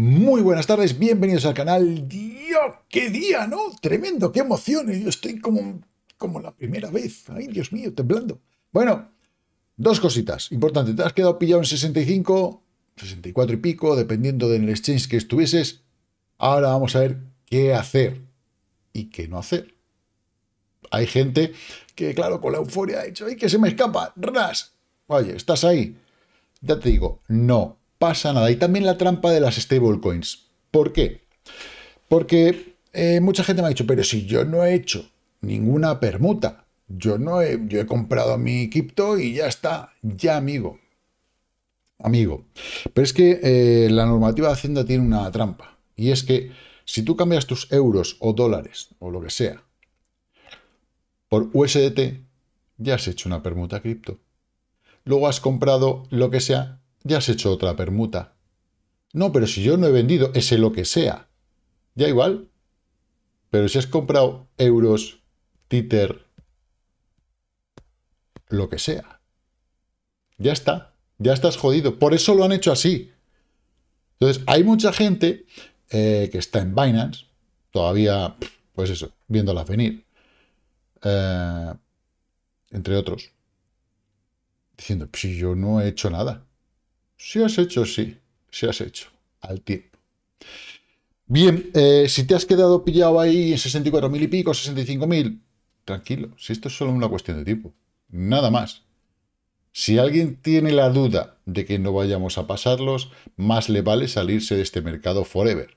Muy buenas tardes, bienvenidos al canal. Dios, qué día, ¿no? Tremendo, qué emoción. Yo estoy como, como la primera vez. Ay, Dios mío, temblando. Bueno, dos cositas importantes. Te has quedado pillado en 65, 64 y pico, dependiendo del exchange que estuvieses. Ahora vamos a ver qué hacer y qué no hacer. Hay gente que, claro, con la euforia ha dicho, ¡ay, que se me escapa! ¡Ras! Oye, ¿estás ahí? Ya te digo, no, pasa nada. Y también la trampa de las stablecoins. ¿Por qué? Porque eh, mucha gente me ha dicho, pero si yo no he hecho ninguna permuta, yo no he, comprado mi cripto y ya está, ya amigo. Amigo. Pero es que eh, la normativa de Hacienda tiene una trampa. Y es que si tú cambias tus euros o dólares o lo que sea por USDT, ya has hecho una permuta cripto. Luego has comprado lo que sea ya has hecho otra permuta. No, pero si yo no he vendido, ese lo que sea. Ya igual. Pero si has comprado euros, títer, lo que sea. Ya está. Ya estás jodido. Por eso lo han hecho así. Entonces, hay mucha gente eh, que está en Binance, todavía, pues eso, viéndolas venir. Eh, entre otros. Diciendo, si yo no he hecho nada. Si has hecho, sí. Si has hecho. Al tiempo. Bien, eh, si te has quedado pillado ahí en 64.000 y pico, 65.000, tranquilo. Si esto es solo una cuestión de tiempo. Nada más. Si alguien tiene la duda de que no vayamos a pasarlos, más le vale salirse de este mercado forever.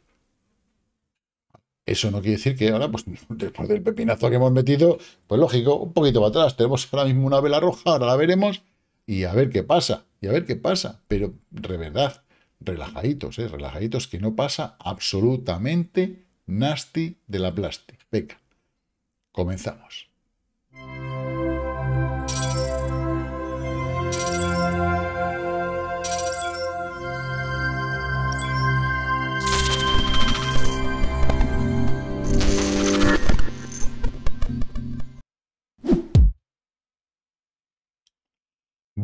Eso no quiere decir que ahora, pues después del pepinazo que hemos metido, pues lógico, un poquito para atrás. Tenemos ahora mismo una vela roja, ahora la veremos y a ver qué pasa y a ver qué pasa. Pero, de verdad, relajaditos, eh, relajaditos, que no pasa absolutamente nasty de la plástica. Venga, comenzamos.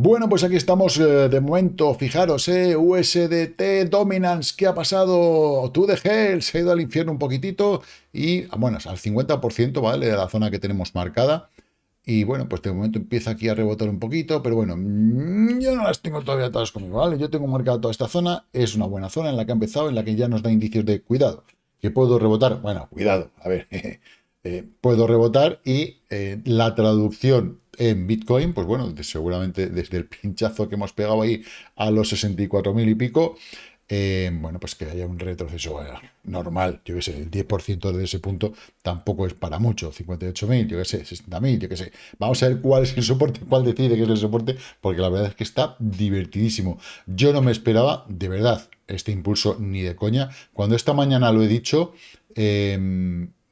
Bueno, pues aquí estamos eh, de momento, fijaros, eh, USDT Dominance, ¿qué ha pasado? Tú dejé, se ha ido al infierno un poquitito y, ah, bueno, al 50%, ¿vale? De la zona que tenemos marcada. Y bueno, pues de momento empieza aquí a rebotar un poquito, pero bueno, mm, yo no las tengo todavía todas conmigo, ¿vale? Yo tengo marcada toda esta zona, es una buena zona en la que ha empezado, en la que ya nos da indicios de cuidado. ¿Que puedo rebotar? Bueno, cuidado, a ver, eh, puedo rebotar y eh, la traducción en Bitcoin, pues bueno, seguramente desde el pinchazo que hemos pegado ahí a los 64.000 y pico, eh, bueno, pues que haya un retroceso normal, yo que sé, el 10% de ese punto tampoco es para mucho, 58.000, yo que sé, 60.000, yo que sé. Vamos a ver cuál es el soporte, cuál decide que es el soporte, porque la verdad es que está divertidísimo. Yo no me esperaba, de verdad, este impulso ni de coña. Cuando esta mañana lo he dicho, eh,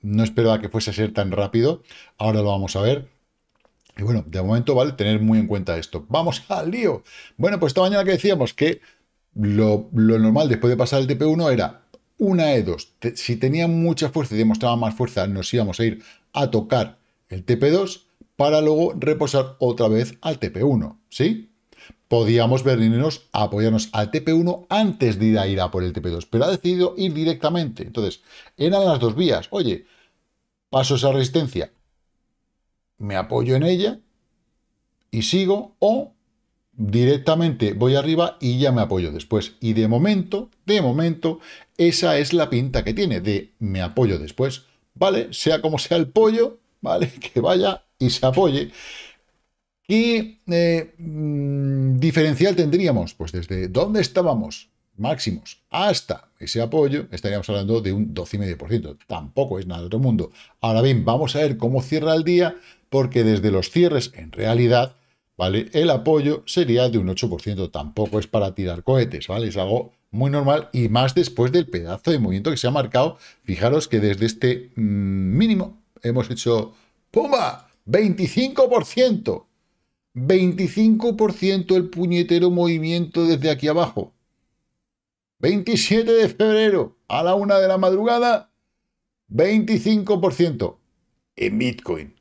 no esperaba que fuese a ser tan rápido, ahora lo vamos a ver. Y bueno, de momento vale tener muy en cuenta esto. ¡Vamos al lío! Bueno, pues esta mañana que decíamos que lo, normal después de pasar el TP1 era una E2. si tenía mucha fuerza y demostraba más fuerza, nos íbamos a ir a tocar el TP2 para luego reposar otra vez al TP1, ¿sí? Podíamos venirnos a apoyarnos al TP1 antes de ir a ir a por el TP2, pero ha decidido ir directamente. Entonces, eran las dos vías. Oye, paso esa resistencia me apoyo en ella y sigo o directamente voy arriba y ya me apoyo después. Y de momento, de momento, esa es la pinta que tiene de me apoyo después. ¿Vale? Sea como sea el pollo, ¿vale? Que vaya y se apoye. ¿Qué eh, mm, diferencial tendríamos? Pues desde dónde estábamos máximos hasta ese apoyo, estaríamos hablando de un 12,5%. Tampoco es nada de otro mundo. Ahora bien, vamos a ver cómo cierra el día, porque desde los cierres, en realidad, ¿vale? El apoyo sería de un 8%. Tampoco es para tirar cohetes, ¿vale? Es algo muy normal y más después del pedazo de movimiento que se ha marcado. Fijaros que desde este mm, mínimo hemos hecho ¡pumba! 25%. 25% el puñetero movimiento desde aquí abajo. 27 de febrero a la una de la madrugada, 25% en Bitcoin.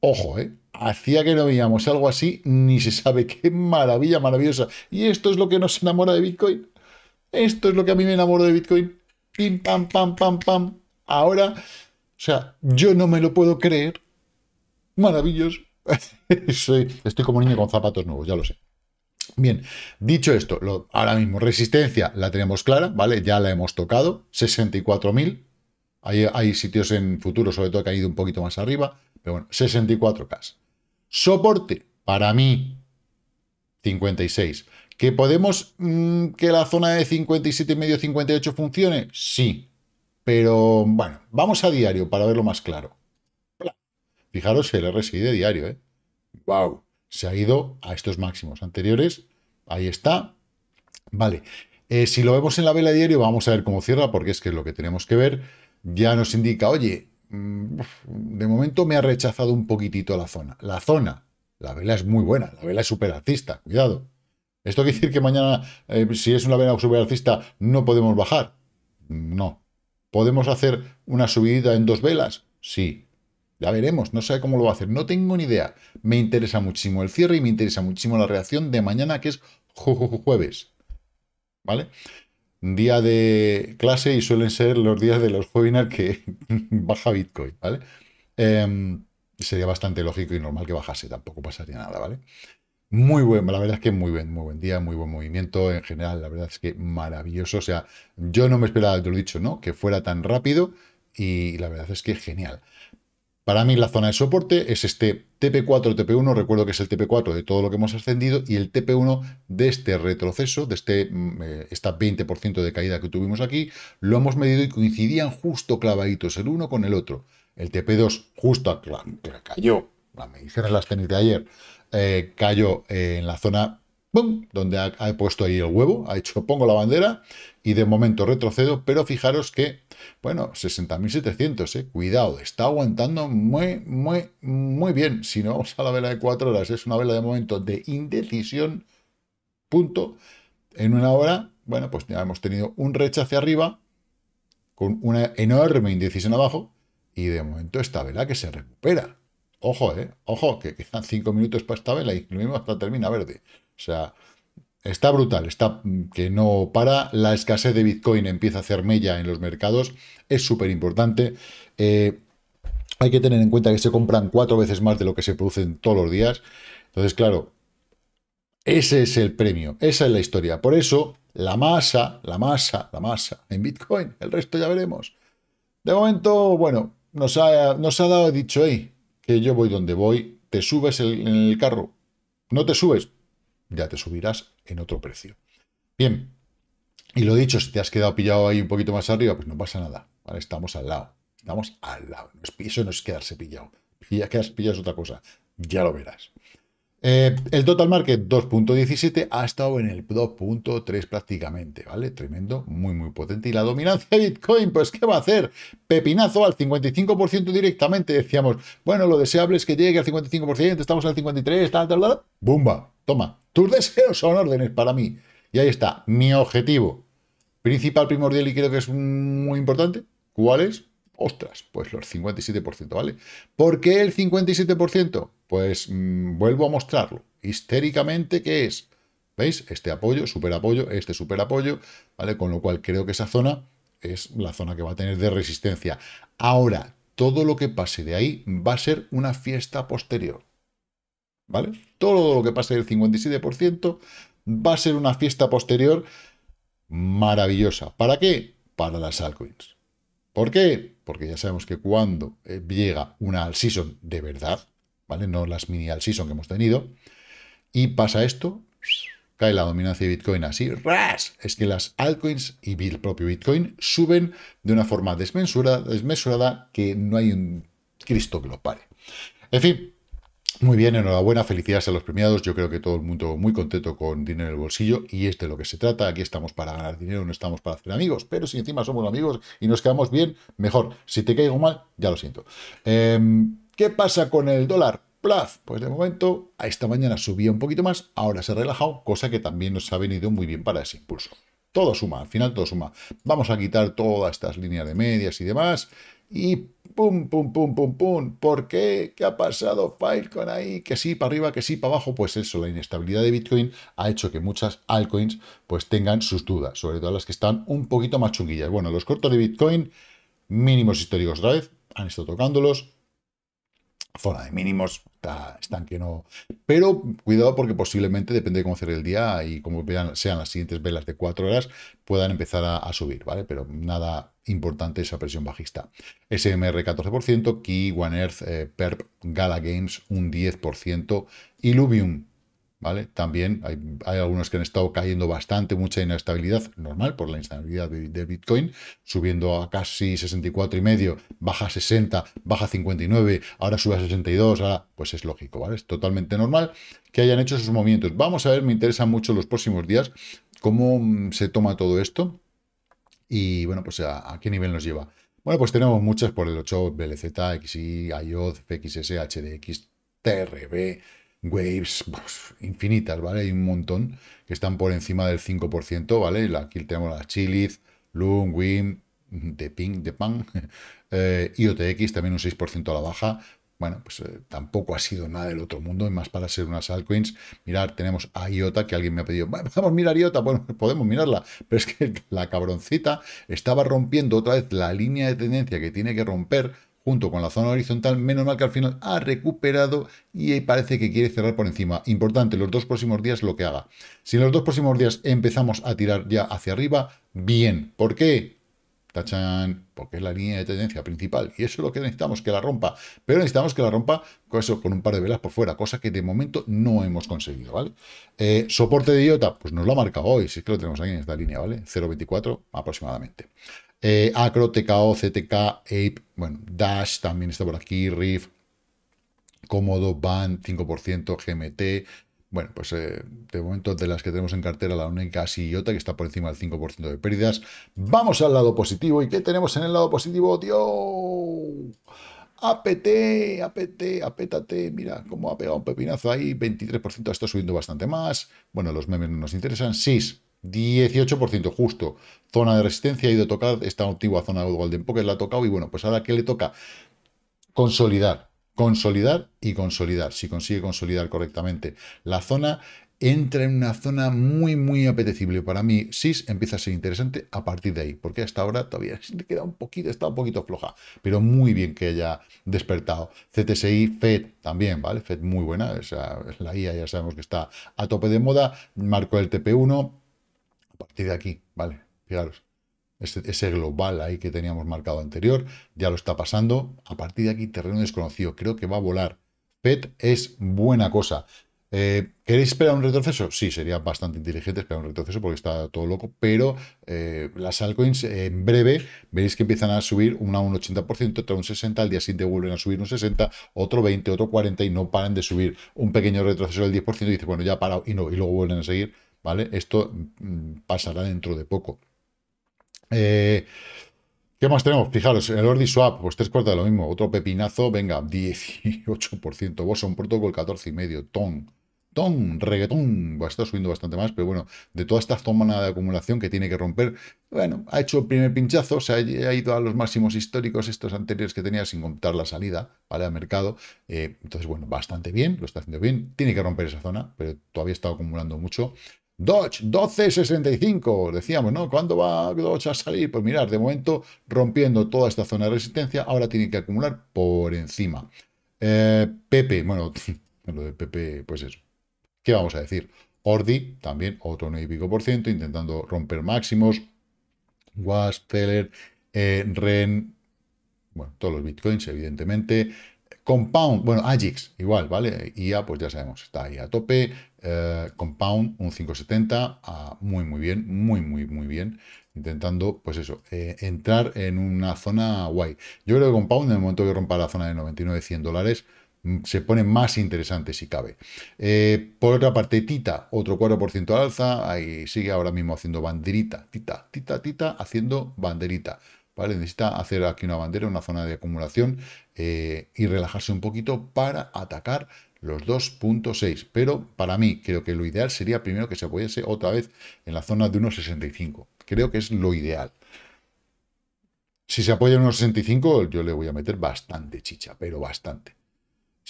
Ojo, ¿eh? Hacía que no veíamos algo así, ni se sabe qué maravilla maravillosa. Y esto es lo que nos enamora de Bitcoin. Esto es lo que a mí me enamora de Bitcoin. Pim, pam, pam, pam, pam. Ahora, o sea, yo no me lo puedo creer. Maravilloso. estoy como niño con zapatos nuevos, ya lo sé. Bien, dicho esto, lo, ahora mismo resistencia la tenemos clara, ¿vale? Ya la hemos tocado, 64.000. Hay, sitios en futuro, sobre todo, que ha ido un poquito más arriba, pero bueno, 64K. Soporte, para mí, 56. ¿Que podemos mm, que la zona de 57 y medio 58 funcione? Sí, pero bueno, vamos a diario para verlo más claro. Fijaros el RSI de diario, ¿eh? ¡Wow! se ha ido a estos máximos anteriores. Ahí está. Vale. Eh, si lo vemos en la vela diario, vamos a ver cómo cierra, porque es que es lo que tenemos que ver. Ya nos indica, oye, mm, de momento me ha rechazado un poquitito la zona. La zona, la vela es muy buena, la vela es super alcista, cuidado. ¿Esto quiere decir que mañana, eh, si es una vela super alcista, no podemos bajar? No. ¿Podemos hacer una subida en dos velas? Sí. Ya veremos, no sé cómo lo va a hacer, no tengo ni idea. Me interesa muchísimo el cierre y me interesa muchísimo la reacción de mañana, que es jueves. ¿Vale? Día de clase y suelen ser los días de los webinars que baja Bitcoin, ¿vale? Em, sería bastante lógico y normal que bajase, tampoco pasaría nada, ¿vale? Muy buen, la verdad es que muy buen, muy buen día, muy buen movimiento en general, la verdad es que maravilloso, o sea, yo no me esperaba, te lo he dicho, ¿no? Que fuera tan rápido y la verdad es que genial. Para mí la zona de soporte es este TP4, TP1, recuerdo que es el TP4 de todo lo que hemos ascendido y el TP1 de este retroceso, de este mm, eh, esta 20% de caída que tuvimos aquí, lo hemos medido y coincidían justo clavaditos el uno con el otro. El TP2 justo cayó, me en las tenis de ayer, eh, cayó en la zona donde ha, ha puesto ahí el huevo, ha hecho pongo la bandera y de momento retrocedo, pero fijaros que bueno, 60.700, eh, cuidado, está aguantando muy, muy, muy bien. Si no vamos a la vela de 4 horas, es una vela de momento de indecisión, punto. En una hora, bueno, pues ya hemos tenido un rechazo hacia arriba, con una enorme indecisión abajo, y de momento esta vela que se recupera. Ojo, eh, ojo, que quedan 5 minutos para esta vela y lo mismo hasta termina verde. O sea, Está brutal, está mm, que no para. La escasez de Bitcoin empieza a hacer mella en los mercados. Es súper importante. Eh, hay que tener en cuenta que se compran cuatro veces más de lo que se producen todos los días. Entonces, claro, ese es el premio, esa es la historia. Por eso, la masa, la masa, la masa en Bitcoin. El resto ya veremos. De momento, bueno, nos ha, ha dado dicho, hey, que yo voy donde voy, te subes en el carro. No te subes, ya te subirás en otro precio. Bien, y lo dicho, si te has quedado pillado ahí un poquito más arriba, pues no pasa nada, Estamos al lado, estamos al lado. Eso no es quedarse pillado, quedarse pillado es otra cosa, ya lo verás. Eh, el total market 2.17 ha estado en el 2.3 prácticamente, ¿vale? Tremendo, muy, muy potente. Y la dominancia de Bitcoin, pues, ¿qué va a hacer? Pepinazo al 55% directamente. Decíamos, bueno, lo deseable es que llegue al 55%, estamos al 53%, tal, tal, tal. ¡Bumba! Toma, tus deseos son órdenes para mí. Y ahí está, mi objetivo principal primordial y creo que es muy importante. ¿Cuál es? Ostras, pues los 57%, ¿vale? ¿Por qué el 57%? Pues mm, vuelvo a mostrarlo. Histéricamente, ¿qué es? ¿Veis? Este apoyo, super apoyo, este super apoyo, ¿vale? Con lo cual creo que esa zona es la zona que va a tener de resistencia. Ahora, todo lo que pase de ahí va a ser una fiesta posterior. ¿Vale? Todo lo que pase del 57% va a ser una fiesta posterior maravillosa. ¿Para qué? Para las altcoins. ¿Por qué? Porque ya sabemos que cuando eh, llega una all season de verdad, ¿vale? No las mini all season que hemos tenido, y pasa esto, cae la dominancia de Bitcoin así, ¡ras! Es que las altcoins y el propio Bitcoin suben de una forma desmesurada, desmesurada que no hay un Cristo que lo pare. En fin, muy bien, enhorabuena, felicidades a los premiados. Yo creo que todo el mundo muy contento con dinero en el bolsillo y es de lo que se trata. Aquí estamos para ganar dinero, no estamos para hacer amigos, pero si encima somos amigos y nos quedamos bien, mejor. Si te caigo mal, ya lo siento. Em, ¿Qué pasa con el dólar? Plaf, pues de momento, a esta mañana subía un poquito más, ahora se ha relajado, cosa que también nos ha venido muy bien para ese impulso. Todo suma, al final todo suma. Vamos a quitar todas estas líneas de medias y demás y pum, pum, pum, pum, pum. ¿Por qué? ¿Qué ha pasado ¿Con ahí? Que sí, para arriba, que sí, para abajo. Pues eso, la inestabilidad de Bitcoin ha hecho que muchas altcoins pues tengan sus dudas, sobre todo las que están un poquito más chunguillas. Bueno, los cortos de Bitcoin, mínimos históricos otra vez, han estado tocándolos, zona de mínimos, está, están que no... Pero cuidado porque posiblemente, depende de cómo cierre el día y cómo sean las siguientes velas de 4 horas, puedan empezar a, subir, ¿vale? Pero nada importante esa presión bajista. SMR 14%, Key, One Earth, eh, PERP, Gala Games un 10%, Illuvium también hay, algunos que han estado cayendo bastante, mucha inestabilidad, normal por la inestabilidad de, Bitcoin, subiendo a casi 64 y medio, baja 60, baja 59, ahora sube a 62, ahora, pues es lógico, ¿vale? Es totalmente normal que hayan hecho esos movimientos. Vamos a ver, me interesan mucho los próximos días cómo mm, se toma todo esto y, bueno, pues a, qué nivel nos lleva. Bueno, pues tenemos muchas por el 8, BLZ, XI, IOD, FXS, HDX, TRB, Waves, infinitas, ¿vale? Hay un montón que están por encima del 5%, ¿vale? Aquí tenemos la Chiliz, Loom, Wim, ping de eh, IOTX también un 6% a la baja. Bueno, pues eh, tampoco ha sido nada del otro mundo, más para ser unas altcoins. Mirar, tenemos a IOTA, que alguien me ha pedido, vamos a mirar IOTA, bueno, podemos mirarla, pero es que la cabroncita estaba rompiendo otra vez la línea de tendencia que tiene que romper, junto con la zona horizontal, menos mal que al final ha recuperado y parece que quiere cerrar por encima. Importante, los dos próximos días lo que haga. Si en los dos próximos días empezamos a tirar ya hacia arriba, bien. ¿Por qué? Tachan, porque es la línea de tendencia principal y eso es lo que necesitamos, que la rompa. Pero necesitamos que la rompa con, eso, con un par de velas por fuera, cosa que de momento no hemos conseguido, ¿vale? Eh, soporte de IOTA, pues nos lo ha marcado hoy, si es que lo tenemos aquí en esta línea, ¿vale? 0.24 aproximadamente. Eh, Acro, TKO, CTK, Ape, bueno, Dash también está por aquí, Riff, Cómodo, Ban, 5%, GMT. Bueno, pues eh, de momento de las que tenemos en cartera, la única es otra que está por encima del 5% de pérdidas. Vamos al lado positivo. ¿Y qué tenemos en el lado positivo? tío? APT, APT, apétate, mira cómo ha pegado un pepinazo ahí, 23%, está subiendo bastante más. Bueno, los memes no nos interesan. SIS, 18% justo. Zona de resistencia ha ido a tocar esta antigua zona de Golden Pocket, la ha tocado y bueno, pues ahora que le toca? Consolidar, consolidar y consolidar, si consigue consolidar correctamente. La zona entra en una zona muy, muy apetecible. Para mí, SIS empieza a ser interesante a partir de ahí, porque hasta ahora todavía se queda un poquito, está un poquito floja, pero muy bien que haya despertado. CTSI, FED también, ¿vale? FED muy buena, o la IA ya sabemos que está a tope de moda, marcó el TP1, partir de aquí, ¿vale? Fijaros, este, ese global ahí que teníamos marcado anterior, ya lo está pasando. A partir de aquí, terreno desconocido, creo que va a volar. PET es buena cosa. Eh, ¿Queréis esperar un retroceso? Sí, sería bastante inteligente esperar un retroceso porque está todo loco, pero eh, las altcoins en breve veréis que empiezan a subir una un 80%, otra un 60%, al día siguiente vuelven a subir un 60%, otro 20%, otro 40% y no paran de subir. Un pequeño retroceso del 10% y dice, bueno, ya ha parado y no, y luego vuelven a seguir esto mm, pasará dentro de poco. Eh, ¿Qué más tenemos? Fijaros, el Ordi Swap, pues tres cuartos de lo mismo. Otro pepinazo, venga, 18%. Boson Protocol, 14,5%. Ton, ton, reggaetón. Va pues subiendo bastante más, pero bueno, de toda esta zona de acumulación que tiene que romper, bueno, ha hecho el primer pinchazo, se ha, ido a los máximos históricos, estos anteriores que tenía, sin contar la salida, Al mercado. Eh, entonces, bueno, bastante bien, lo está haciendo bien. Tiene que romper esa zona, pero todavía está acumulando mucho. Dodge 1265, decíamos, ¿no? ¿Cuándo va Dodge a salir? Pues mirar, de momento rompiendo toda esta zona de resistencia, ahora tiene que acumular por encima. Eh, Pepe, bueno, lo de Pepe, pues eso. ¿Qué vamos a decir? Ordi, también otro 9 y pico por ciento, intentando romper máximos. Wasp, eh, Ren, bueno, todos los bitcoins, evidentemente. Compound, bueno, Ajix, igual, ¿vale? IA, pues ya sabemos, está ahí a tope. Eh, Compound, un 570, muy, muy bien, muy, muy, muy bien. Intentando, pues eso, eh, entrar en una zona guay. Yo creo que Compound, en el momento que rompa la zona de 99-100 dólares, mm, se pone más interesante si cabe. Eh, por otra parte, Tita, otro 4% alza, ahí sigue ahora mismo haciendo banderita, Tita, Tita, Tita, haciendo banderita. ¿Vale? Necesita hacer aquí una bandera, una zona de acumulación y relajarse un poquito para atacar los 2.6, pero para mí creo que lo ideal sería primero que se apoyase otra vez en la zona de 1.65. Creo que es lo ideal. Si se apoya en 1.65, yo le voy a meter bastante chicha, pero bastante.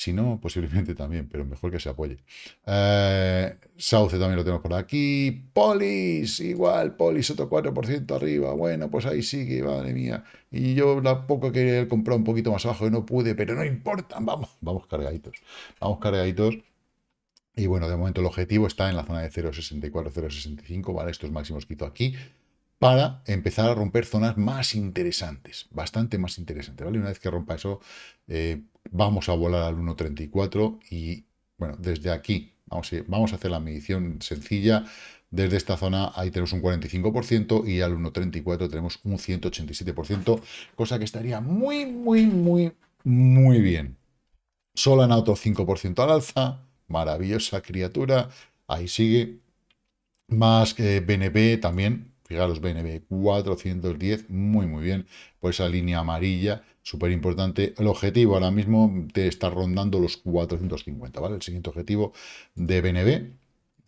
Si no, posiblemente también, pero mejor que se apoye. Eh, Sauce también lo tenemos por aquí. Polis, igual, Polis, otro 4% arriba. Bueno, pues ahí sí que madre mía. Y yo la poco que él un poquito más abajo y no pude, pero no importa. Vamos, vamos cargaditos. Vamos cargaditos. Y bueno, de momento el objetivo está en la zona de 0.64, 0.65, ¿vale? Estos máximos quito aquí para empezar a romper zonas más interesantes, bastante más interesantes, ¿vale? Una vez que rompa eso, eh, Vamos a volar al 1.34 y, bueno, desde aquí vamos a, hacer la medición sencilla. Desde esta zona ahí tenemos un 45% y al 1.34 tenemos un 187%, cosa que estaría muy, muy, muy, muy bien. Solanato Auto 5% al alza, maravillosa criatura, ahí sigue. Más que BNB también, fijaros, BNB 410, muy, muy bien, por pues esa línea amarilla súper importante. El objetivo ahora mismo te está rondando los 450, ¿vale? El siguiente objetivo de BNB.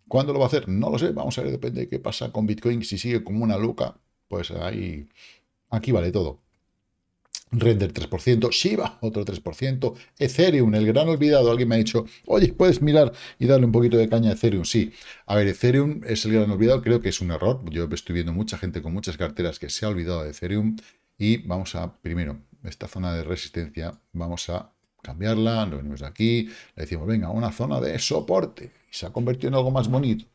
¿Cuándo lo va a hacer? No lo sé, vamos a ver, depende de qué pasa con Bitcoin. Si sigue como una loca, pues ahí, aquí vale todo. Render 3%. 3%, Shiba otro 3%, Ethereum, el gran olvidado, alguien me ha dicho, oye, puedes mirar y darle un poquito de caña a Ethereum, sí, a ver, Ethereum es el gran olvidado, creo que es un error, yo estoy viendo mucha gente con muchas carteras que se ha olvidado de Ethereum y vamos a, primero, esta zona de resistencia vamos a cambiarla, nos venimos de aquí, le decimos, venga, una zona de soporte, y se ha convertido en algo más bonito.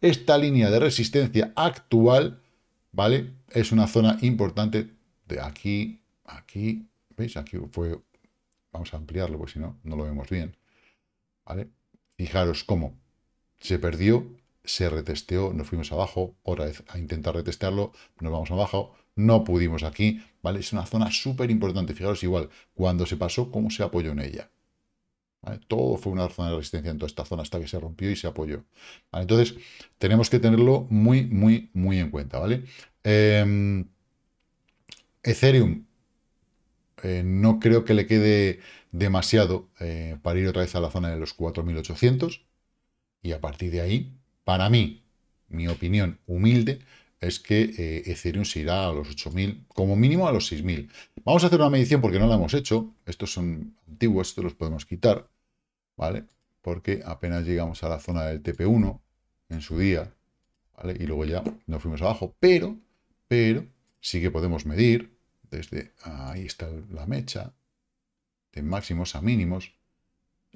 Esta línea de resistencia actual, ¿vale? Es una zona importante de aquí, aquí, ¿veis? Aquí fue, vamos a ampliarlo, porque si no, no lo vemos bien, ¿vale? Fijaros cómo se perdió, se retesteó, nos fuimos abajo, otra vez a intentar retestearlo, nos vamos abajo, no pudimos aquí, ¿vale? Es una zona súper importante. Fijaros igual, cuando se pasó, cómo se apoyó en ella. Todo fue una zona de resistencia en toda esta zona hasta que se rompió y se apoyó. Entonces, tenemos que tenerlo muy, muy, muy en cuenta, ¿vale? Em, Ethereum, eh, no creo que le quede demasiado eh, para ir otra vez a la zona de los 4.800. Y a partir de ahí, para mí, mi opinión humilde, es que eh, Ethereum se irá a los 8.000, como mínimo a los 6.000. Vamos a hacer una medición porque no la hemos hecho. Estos son antiguos, estos los podemos quitar, ¿vale? Porque apenas llegamos a la zona del TP1 en su día, ¿vale? Y luego ya nos fuimos abajo, pero, pero, sí que podemos medir desde ahí está la mecha, de máximos a mínimos.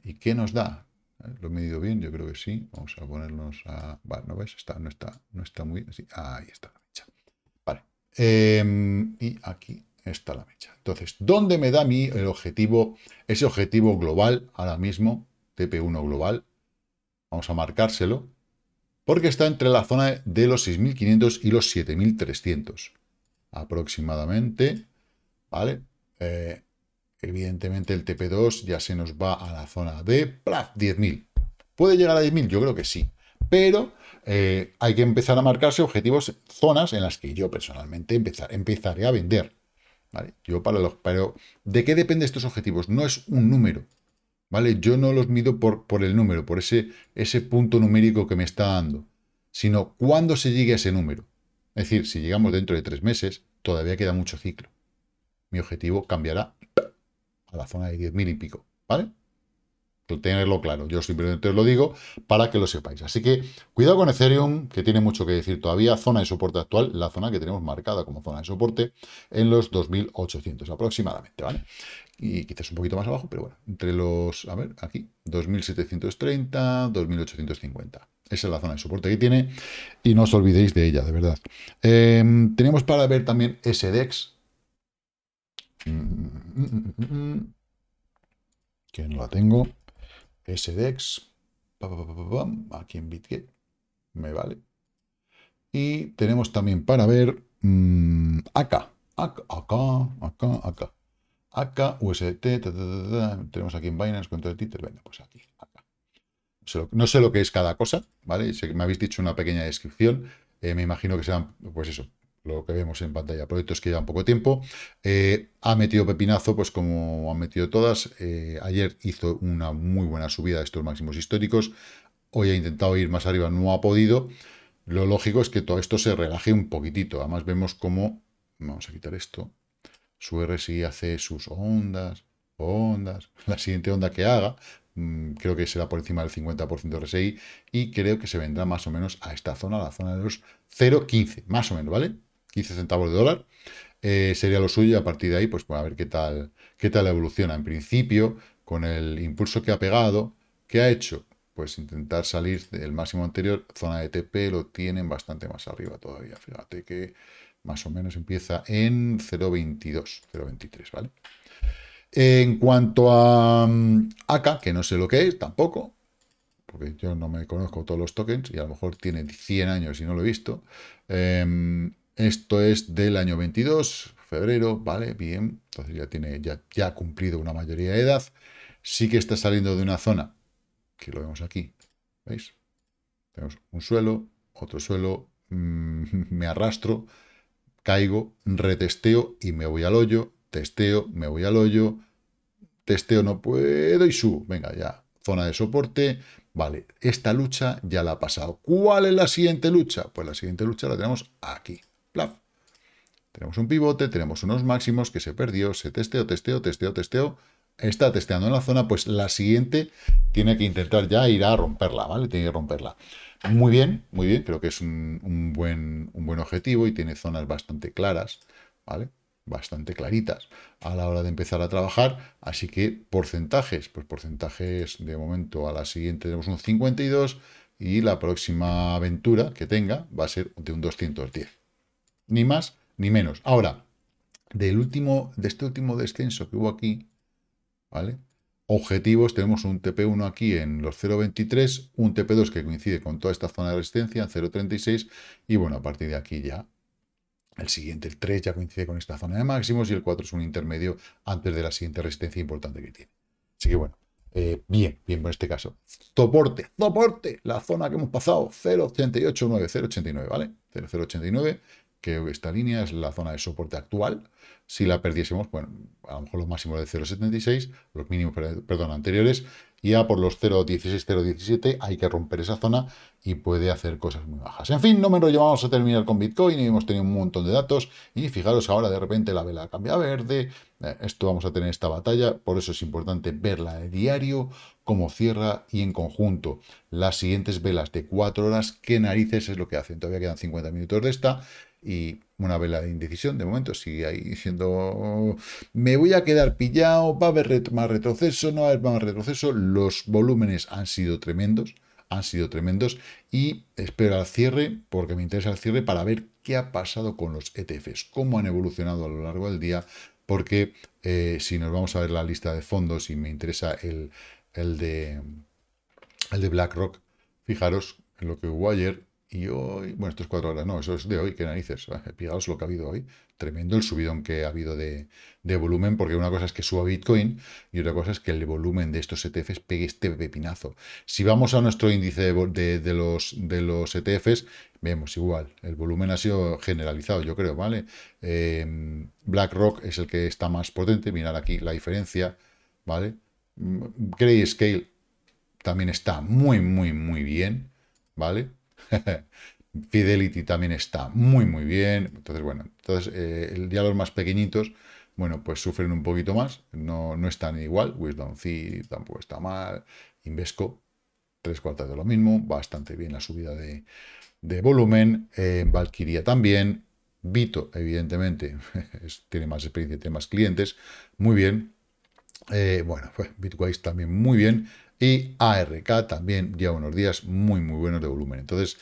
¿Y qué nos da? ¿Lo he medido bien? Yo creo que sí. Vamos a ponernos a... Vale, ¿no ves? Está, no, está, no está muy bien. Ahí está la mecha. Vale. Em, y aquí está la mecha. Entonces, ¿dónde me da mi el objetivo, ese objetivo global ahora mismo? TP1 global. Vamos a marcárselo. Porque está entre la zona de los 6.500 y los 7.300. Aproximadamente. ¿Vale? Eh, Evidentemente el TP2 ya se nos va a la zona de 10.000. ¿Puede llegar a 10.000? Yo creo que sí. Pero eh, hay que empezar a marcarse objetivos, zonas en las que yo personalmente empezaré a vender. ¿vale? Yo para los... Pero ¿de qué depende estos objetivos? No es un número. ¿vale? Yo no los mido por, por el número, por ese, ese punto numérico que me está dando, sino cuándo se llegue a ese número. Es decir, si llegamos dentro de tres meses, todavía queda mucho ciclo. Mi objetivo cambiará a la zona de 10.000 y pico, ¿vale? Tenerlo claro, yo simplemente os lo digo para que lo sepáis. Así que cuidado con Ethereum, que tiene mucho que decir todavía. Zona de soporte actual, la zona que tenemos marcada como zona de soporte en los 2.800 aproximadamente, ¿vale? Y quizás un poquito más abajo, pero bueno, entre los, a ver, aquí, 2.730, 2.850. Esa es la zona de soporte que tiene y no os olvidéis de ella, de verdad. Em, tenemos para ver también SDEX. Mm, mm, mm, que no la tengo. SDEX. Aquí en BitGet. Me vale. Y tenemos también para ver acá, acá, acá, acá, acá. USDT, tenemos aquí en Binance, contra el Twitter, venga, pues aquí, acá. No sé, lo, que es cada cosa, ¿vale? Sé que me habéis dicho una pequeña descripción, eh, me imagino que sean, pues eso, lo que vemos en pantalla, proyectos que llevan poco tiempo. Eh, ha metido pepinazo, pues como han metido todas. Eh, ayer hizo una muy buena subida de estos máximos históricos. Hoy ha intentado ir más arriba, no ha podido. Lo lógico es que todo esto se relaje un poquitito. Además vemos cómo, vamos a quitar esto, su RSI hace sus ondas, ondas. La siguiente onda que haga, mm, creo que será por encima del 50% de RSI y creo que se vendrá más o menos a esta zona, a la zona de los 0,15, más o menos, ¿vale? 15 centavos de dólar. Eh, sería lo suyo y a partir de ahí, pues, a ver qué tal, qué tal evoluciona. En principio, con el impulso que ha pegado, ¿qué ha hecho? Pues intentar salir del máximo anterior, zona de TP lo tienen bastante más arriba todavía. Fíjate que más o menos empieza en 0.22, 0.23, ¿vale? En cuanto a mm, acá que no sé lo que es tampoco, porque yo no me conozco todos los tokens y a lo mejor tiene 100 años y no lo he visto, em, esto es del año 22, febrero, ¿vale? Bien, entonces ya, tiene, ya, ya ha cumplido una mayoría de edad. Sí que está saliendo de una zona, que lo vemos aquí, ¿veis? Tenemos un suelo, otro suelo, mm, me arrastro, caigo, retesteo y me voy al hoyo, testeo, me voy al hoyo, testeo no puedo y subo. Venga, ya, zona de soporte, vale, esta lucha ya la ha pasado. ¿Cuál es la siguiente lucha? Pues la siguiente lucha la tenemos aquí. Tenemos un pivote, tenemos unos máximos que se perdió, se testeó, testeó, testeó, testeó. Está testeando en la zona, pues la siguiente tiene que intentar ya ir a romperla, ¿vale? Tiene que romperla. Muy bien, muy bien, creo que es un, buen, un buen objetivo y tiene zonas bastante claras, ¿vale? bastante claritas a la hora de empezar a trabajar. Así que porcentajes, pues porcentajes de momento a la siguiente tenemos un 52 y la próxima aventura que tenga va a ser de un 210 ni más ni menos. Ahora, del último, de este último descenso que hubo aquí, ¿vale? Objetivos, tenemos un TP1 aquí en los 0.23, un TP2 que coincide con toda esta zona de resistencia en 0.36 y bueno, a partir de aquí ya el siguiente, el 3, ya coincide con esta zona de máximos y el 4 es un intermedio antes de la siguiente resistencia importante que tiene. Así que bueno, eh, bien, bien por este caso. Soporte, soporte, la zona que hemos pasado, 0,889, 0.89, ¿vale? 0.089 que esta línea es la zona de soporte actual. Si la perdiésemos, bueno, a lo mejor los máximos de 0,76, los mínimos, perdón, anteriores, ya por los 0,16, 0,17 hay que romper esa zona y puede hacer cosas muy bajas. En fin, no me lo llevamos a terminar con Bitcoin y hemos tenido un montón de datos y fijaros ahora de repente la vela cambia a verde, eh, esto vamos a tener esta batalla, por eso es importante verla de diario, cómo cierra y en conjunto. Las siguientes velas de 4 horas, qué narices es lo que hacen, todavía quedan 50 minutos de esta, y una vela de indecisión. De momento sigue ahí diciendo, me voy a quedar pillado, va a haber más retroceso, no va a haber más retroceso. Los volúmenes han sido tremendos, han sido tremendos y espero al cierre, porque me interesa el cierre, para ver qué ha pasado con los ETFs, cómo han evolucionado a lo largo del día, porque eh, si nos vamos a ver la lista de fondos y me interesa el, el, de, el de BlackRock, fijaros en lo que hubo ayer, y hoy, bueno, esto es cuatro horas, no, eso es de hoy, que narices. Fijaos lo que ha habido hoy. Tremendo el subidón que ha habido de, de, volumen, porque una cosa es que suba Bitcoin y otra cosa es que el volumen de estos ETFs pegue este pepinazo. Si vamos a nuestro índice de, los, de los ETFs, vemos igual. El volumen ha sido generalizado, yo creo, ¿vale? Em, BlackRock es el que está más potente. Mirar aquí la diferencia, ¿vale? Mm, Grayscale también está muy, muy, muy bien, ¿vale? Fidelity también está muy, muy bien. Entonces, bueno, entonces ya eh, los más pequeñitos, bueno, pues sufren un poquito más. No, no están igual. Wisdom C tampoco está mal. Invesco, tres cuartas de lo mismo. Bastante bien la subida de, volumen. Eh, Valkyria también. Vito, evidentemente, tiene más experiencia, tiene más clientes. Muy bien. Eh, bueno, pues Bitwise también muy bien. Y ARK también lleva unos días muy, muy buenos de volumen. Entonces,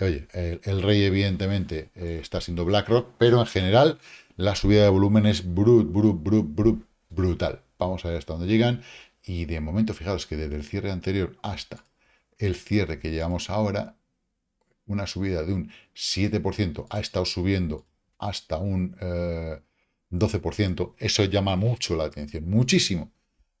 oye, el, rey evidentemente eh, está siendo BlackRock, pero en general la subida de volumen es brut, brut, brut, brutal. Vamos a ver hasta dónde llegan. Y de momento, fijaros que desde el cierre anterior hasta el cierre que llevamos ahora, una subida de un 7% ha estado subiendo hasta un 12%. Eh, Eso llama mucho la atención, muchísimo.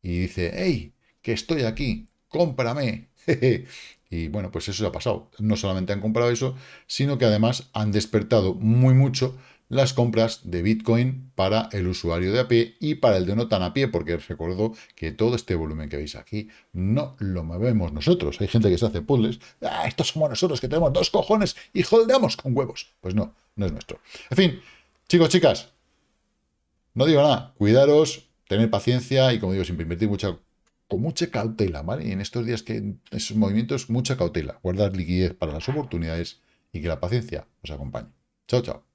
Y dice, hey, que estoy aquí, cómprame. Y bueno, pues eso ha pasado. No solamente han comprado eso, sino que además han despertado muy mucho las compras de Bitcoin para el usuario de a pie y para el de no tan a pie, porque recuerdo que todo este volumen que veis aquí no lo movemos nosotros. Hay gente que se hace puzzles, ah, estos somos nosotros que tenemos dos cojones y holdamos con huevos. Pues no, no es nuestro. En fin, chicos, chicas, no digo nada, cuidaros, tener paciencia y como digo, siempre invertir mucha con mucha cautela, ¿vale? En estos días que esos movimientos, mucha cautela, guardar liquidez para las oportunidades y que la paciencia os acompañe. Chao, chao.